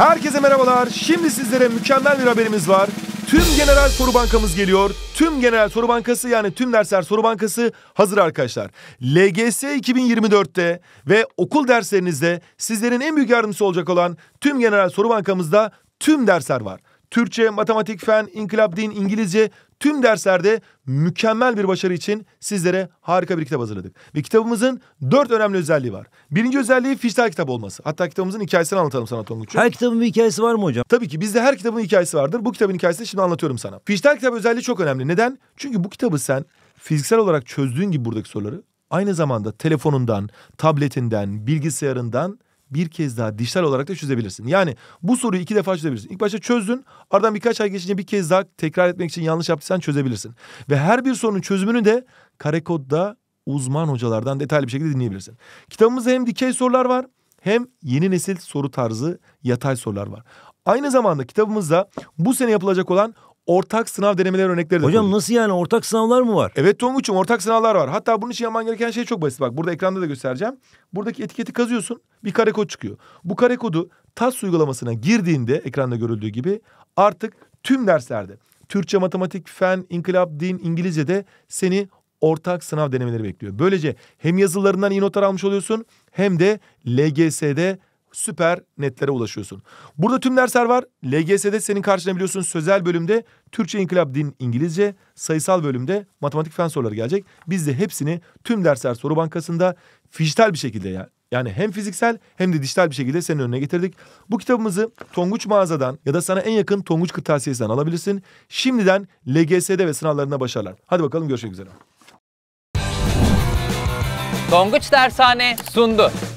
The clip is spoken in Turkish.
Herkese merhabalar. Şimdi sizlere mükemmel bir haberimiz var. Tüm genel Soru Bankamız geliyor. Tüm Genel Soru Bankası yani tüm dersler soru bankası hazır arkadaşlar. LGS 2024'te ve okul derslerinizde sizlerin en büyük yardımcısı olacak olan tüm genel Soru Bankamızda tüm dersler var. Türkçe, matematik, fen, inkılap, din, İngilizce tüm derslerde mükemmel bir başarı için sizlere harika bir kitap hazırladık. Ve kitabımızın dört önemli özelliği var. Birinci özelliği fiştel kitap olması. Hatta kitabımızın hikayesini anlatalım sana Tonguç'um. Her kitabın bir hikayesi var mı hocam? Tabii ki bizde her kitabın hikayesi vardır. Bu kitabın hikayesini şimdi anlatıyorum sana. Fiştel kitap özelliği çok önemli. Neden? Çünkü bu kitabı sen fiziksel olarak çözdüğün gibi buradaki soruları aynı zamanda telefonundan, tabletinden, bilgisayarından bir kez daha dijital olarak da çözebilirsin. Yani bu soruyu iki defa çözebilirsin. İlk başta çözdün. Aradan birkaç ay geçince bir kez daha tekrar etmek için yanlış yaptıysan çözebilirsin. Ve her bir sorunun çözümünü de karekodda uzman hocalardan detaylı bir şekilde dinleyebilirsin. Kitabımızda hem dikey sorular var hem yeni nesil soru tarzı yatay sorular var. Aynı zamanda kitabımızda bu sene yapılacak olan ortak sınav denemeleri örnekleri de Hocam koyduk. nasıl yani ortak sınavlar mı var? Evet Tonguç'um ortak sınavlar var. Hatta bunun için yapman gereken şey çok basit. Bak burada ekranda da göstereceğim. Buradaki etiketi kazıyorsun bir kare kod çıkıyor. Bu kare kodu TAS uygulamasına girdiğinde ekranda görüldüğü gibi artık tüm derslerde Türkçe, matematik, fen, inkılap, din, İngilizce'de seni ortak sınav denemeleri bekliyor. Böylece hem yazılarından iyi notlar almış oluyorsun hem de LGS'de süper netlere ulaşıyorsun. Burada tüm dersler var. LGS'de senin karşına biliyorsun sözel bölümde Türkçe İnkılap Din İngilizce, sayısal bölümde matematik fen soruları gelecek. Biz de hepsini tüm dersler soru bankasında dijital bir şekilde yani yani hem fiziksel hem de dijital bir şekilde senin önüne getirdik. Bu kitabımızı Tonguç mağazadan ya da sana en yakın Tonguç kırtasiyesinden alabilirsin. Şimdiden LGS'de ve sınavlarında başarılar. Hadi bakalım görüşmek üzere. Tonguç Dershane sundu.